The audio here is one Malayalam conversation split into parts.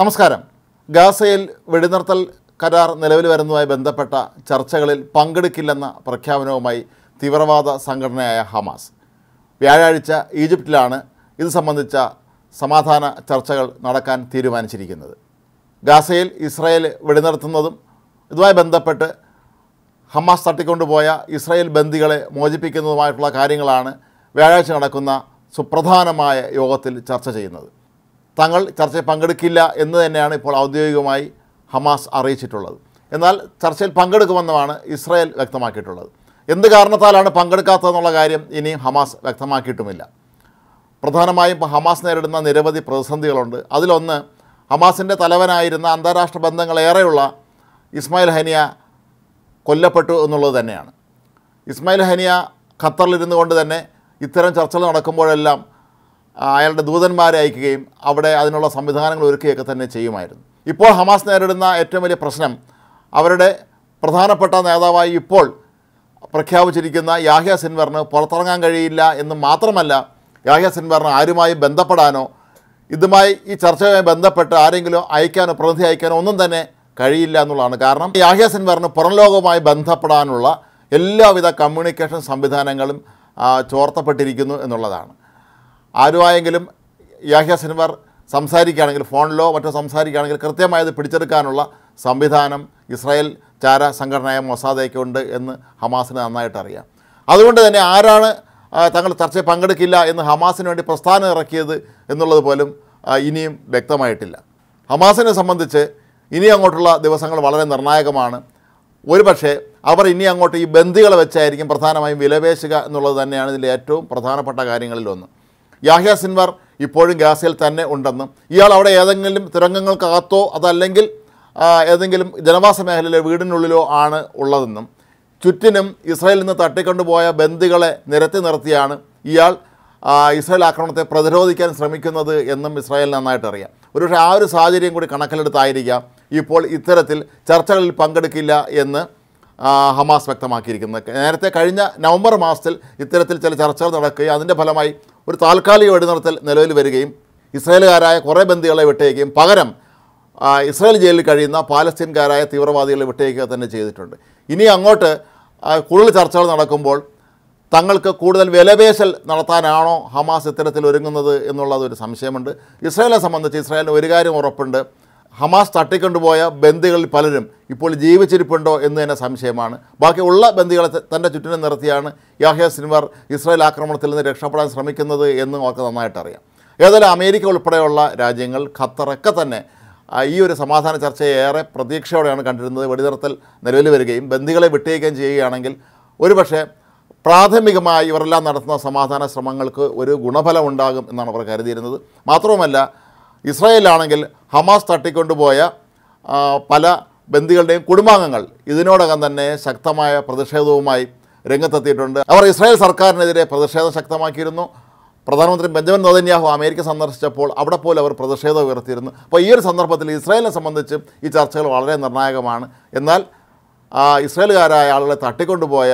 നമസ്കാരം ഗാസയിൽ വെടിനിർത്തൽ കരാർ നിലവിൽ വരുന്നതുമായി ബന്ധപ്പെട്ട ചർച്ചകളിൽ പങ്കെടുക്കില്ലെന്ന പ്രഖ്യാപനവുമായി തീവ്രവാദ സംഘടനയായ ഹമാസ് വ്യാഴാഴ്ച ഈജിപ്തിലാണ് ഇത് സംബന്ധിച്ച സമാധാന ചർച്ചകൾ നടക്കാൻ തീരുമാനിച്ചിരിക്കുന്നത് ഗാസയിൽ ഇസ്രായേൽ വെടിനിർത്തുന്നതും ഇതുമായി ബന്ധപ്പെട്ട് ഹമാസ് തട്ടിക്കൊണ്ടുപോയ ഇസ്രായേൽ ബന്ദികളെ മോചിപ്പിക്കുന്നതുമായിട്ടുള്ള കാര്യങ്ങളാണ് വ്യാഴാഴ്ച നടക്കുന്ന സുപ്രധാനമായ യോഗത്തിൽ ചർച്ച ചെയ്യുന്നത് തങ്ങൾ ചർച്ചയിൽ പങ്കെടുക്കില്ല എന്ന് തന്നെയാണ് ഇപ്പോൾ ഔദ്യോഗികമായി ഹമാസ് അറിയിച്ചിട്ടുള്ളത് എന്നാൽ ചർച്ചയിൽ പങ്കെടുക്കുമെന്നുമാണ് ഇസ്രായേൽ വ്യക്തമാക്കിയിട്ടുള്ളത് എന്ത് കാരണത്താലാണ് പങ്കെടുക്കാത്തതെന്നുള്ള കാര്യം ഇനിയും ഹമാസ് വ്യക്തമാക്കിയിട്ടുമില്ല പ്രധാനമായും ഇപ്പോൾ ഹമാസ് നേരിടുന്ന നിരവധി പ്രതിസന്ധികളുണ്ട് അതിലൊന്ന് ഹമാസിൻ്റെ തലവനായിരുന്ന അന്താരാഷ്ട്ര ബന്ധങ്ങളേറെയുള്ള ഇസ്മായിൽ ഹനിയ കൊല്ലപ്പെട്ടു എന്നുള്ളത് തന്നെയാണ് ഇസ്മായിൽ ഹനിയ ഖത്തറിലിരുന്നു കൊണ്ട് തന്നെ ഇത്തരം ചർച്ചകൾ നടക്കുമ്പോഴെല്ലാം അയാളുടെ ദൂതന്മാരെ അയക്കുകയും അവിടെ അതിനുള്ള സംവിധാനങ്ങൾ ഒരുക്കുകയൊക്കെ തന്നെ ചെയ്യുമായിരുന്നു ഇപ്പോൾ ഹമാസ് നേരിടുന്ന ഏറ്റവും വലിയ പ്രശ്നം അവരുടെ പ്രധാനപ്പെട്ട നേതാവായി ഇപ്പോൾ പ്രഖ്യാപിച്ചിരിക്കുന്ന യാഹ്യ സിൻവറിന് പുറത്തിറങ്ങാൻ കഴിയില്ല എന്ന് മാത്രമല്ല യാഹ്യ സിൻവറിന് ആരുമായി ബന്ധപ്പെടാനോ ഇതുമായി ഈ ചർച്ചയുമായി ബന്ധപ്പെട്ട് ആരെങ്കിലും അയക്കാനോ പ്രതിനിധി അയക്കാനോ ഒന്നും തന്നെ കഴിയില്ല എന്നുള്ളതാണ് കാരണം യാഹ്യ സിൻവറിന് പുറം ലോകവുമായി ബന്ധപ്പെടാനുള്ള എല്ലാവിധ കമ്മ്യൂണിക്കേഷൻ സംവിധാനങ്ങളും ചോർത്തപ്പെട്ടിരിക്കുന്നു എന്നുള്ളതാണ് ആരുമായെങ്കിലും യാഹ്യ സിനിമർ സംസാരിക്കുകയാണെങ്കിൽ ഫോണിലോ മറ്റോ സംസാരിക്കുകയാണെങ്കിൽ കൃത്യമായത് പിടിച്ചെടുക്കാനുള്ള സംവിധാനം ഇസ്രായേൽ ചാര സംഘടനയായ മൊസാദയ്ക്കുണ്ട് എന്ന് ഹമാസിന് നന്നായിട്ട് അറിയാം അതുകൊണ്ട് തന്നെ ആരാണ് തങ്ങൾ ചർച്ചയിൽ പങ്കെടുക്കില്ല എന്ന് ഹമാസിന് വേണ്ടി പ്രസ്ഥാനം ഇറക്കിയത് എന്നുള്ളത് പോലും ഇനിയും വ്യക്തമായിട്ടില്ല ഹമാസിനെ സംബന്ധിച്ച് ഇനി അങ്ങോട്ടുള്ള ദിവസങ്ങൾ വളരെ നിർണായകമാണ് ഒരുപക്ഷെ അവർ ഇനി അങ്ങോട്ട് ഈ ബന്ദികളെ വെച്ചായിരിക്കും പ്രധാനമായും വിലപേശുക എന്നുള്ളത് തന്നെയാണ് ഇതിൻ്റെ ഏറ്റവും പ്രധാനപ്പെട്ട കാര്യങ്ങളിലൊന്ന് യാഹ്യ സിൻവാർ ഇപ്പോഴും ഗാസയിൽ തന്നെ ഉണ്ടെന്നും ഇയാൾ അവിടെ ഏതെങ്കിലും തുരങ്കങ്ങൾക്കകത്തോ അതല്ലെങ്കിൽ ഏതെങ്കിലും ജനവാസ മേഖലയിലെ വീടിനുള്ളിലോ ആണ് ഉള്ളതെന്നും ചുറ്റിനും ഇസ്രായേലിൽ നിന്ന് തട്ടിക്കൊണ്ടുപോയ ബന്ദികളെ നിരത്തി നിർത്തിയാണ് ഇയാൾ ഇസ്രായേൽ ആക്രമണത്തെ പ്രതിരോധിക്കാൻ ശ്രമിക്കുന്നത് എന്നും ഇസ്രായേൽ നന്നായിട്ട് അറിയാം ഒരുപക്ഷെ ആ ഒരു സാഹചര്യം കൂടി കണക്കിലെടുത്തായിരിക്കാം ഇപ്പോൾ ഇത്തരത്തിൽ ചർച്ചകളിൽ പങ്കെടുക്കില്ല എന്ന് ഹമാസ് വ്യക്തമാക്കിയിരിക്കുന്നത് നേരത്തെ കഴിഞ്ഞ നവംബർ മാസത്തിൽ ഇത്തരത്തിൽ ചില ചർച്ചകൾ നടക്കുകയും അതിൻ്റെ ഫലമായി ഒരു താൽക്കാലിക വെടിനിർത്തൽ നിലവിൽ വരികയും ഇസ്രായേലുകാരായ കുറേ ബന്ദികളെ വിട്ടയക്കുകയും പകരം ഇസ്രായേൽ ജയിലിൽ കഴിയുന്ന പാലസ്തീൻകാരായ തീവ്രവാദികളെ വിട്ടയക്കുക തന്നെ ചെയ്തിട്ടുണ്ട് ഇനി അങ്ങോട്ട് കൂടുതൽ ചർച്ചകൾ നടക്കുമ്പോൾ തങ്ങൾക്ക് കൂടുതൽ വിലപേശൽ നടത്താനാണോ ഹമാസ് ഇത്തരത്തിൽ ഒരുങ്ങുന്നത് എന്നുള്ളതൊരു സംശയമുണ്ട് ഇസ്രായേലിനെ സംബന്ധിച്ച് ഇസ്രായേലിന് ഒരു കാര്യം ഉറപ്പുണ്ട് ഹമാസ് തട്ടിക്കൊണ്ടുപോയ ബന്ദികളിൽ പലരും ഇപ്പോൾ ജീവിച്ചിരിപ്പുണ്ടോ എന്ന് തന്നെ സംശയമാണ് ബാക്കിയുള്ള ബന്ദികളെ തൻ്റെ ചുറ്റിനും നിർത്തിയാണ് യാഹ്യ സിൻവർ ഇസ്രായേൽ ആക്രമണത്തിൽ നിന്ന് രക്ഷപ്പെടാൻ ശ്രമിക്കുന്നത് എന്ന് അവർക്ക് നന്നായിട്ടറിയാം ഏതായാലും അമേരിക്ക ഉൾപ്പെടെയുള്ള രാജ്യങ്ങൾ ഖത്തറൊക്കെ തന്നെ ഈ ഒരു സമാധാന ചർച്ചയെ ഏറെ പ്രതീക്ഷയോടെയാണ് കണ്ടിരുന്നത് വെടിനിർത്തൽ നിലവിൽ വരികയും ബന്ദികളെ വിട്ടയക്കുകയും ചെയ്യുകയാണെങ്കിൽ ഒരുപക്ഷെ പ്രാഥമികമായി ഇവരെല്ലാം നടത്തുന്ന സമാധാന ശ്രമങ്ങൾക്ക് ഒരു ഗുണഫലം ഉണ്ടാകും എന്നാണ് അവർ കരുതിയിരുന്നത് മാത്രവുമല്ല ഇസ്രായേലാണെങ്കിൽ ഹമാസ് തട്ടിക്കൊണ്ടുപോയ പല ബന്ദികളുടെയും കുടുംബാംഗങ്ങൾ ഇതിനോടകം തന്നെ ശക്തമായ പ്രതിഷേധവുമായി രംഗത്തെത്തിയിട്ടുണ്ട് അവർ ഇസ്രായേൽ സർക്കാരിനെതിരെ പ്രതിഷേധം ശക്തമാക്കിയിരുന്നു പ്രധാനമന്ത്രി ബെഞ്ചമിൻ നോതന്യാഹു അമേരിക്ക സന്ദർശിച്ചപ്പോൾ അവിടെ പോലും അവർ പ്രതിഷേധം ഉയർത്തിയിരുന്നു അപ്പോൾ ഈ ഒരു സന്ദർഭത്തിൽ ഇസ്രായേലിനെ സംബന്ധിച്ച് ഈ ചർച്ചകൾ വളരെ നിർണായകമാണ് എന്നാൽ ഇസ്രായേലുകാരായ ആളുകളെ തട്ടിക്കൊണ്ടുപോയ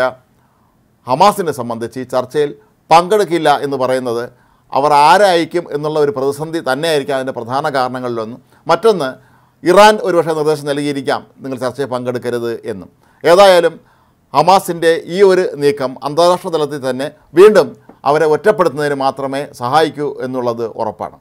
ഹമാസിനെ സംബന്ധിച്ച് ഈ ചർച്ചയിൽ പങ്കെടുക്കില്ല എന്ന് പറയുന്നത് അവർ ആരായിരിക്കും എന്നുള്ള ഒരു പ്രതിസന്ധി തന്നെയായിരിക്കും അതിൻ്റെ പ്രധാന കാരണങ്ങളിലൊന്നും മറ്റൊന്ന് ഇറാൻ ഒരുപക്ഷെ നിർദ്ദേശം നൽകിയിരിക്കാം നിങ്ങൾ ചർച്ചയിൽ പങ്കെടുക്കരുത് എന്നും ഏതായാലും ഹമാസിൻ്റെ ഈ ഒരു നീക്കം അന്താരാഷ്ട്ര തലത്തിൽ തന്നെ വീണ്ടും അവരെ ഒറ്റപ്പെടുത്തുന്നതിന് മാത്രമേ സഹായിക്കൂ എന്നുള്ളത് ഉറപ്പാണ്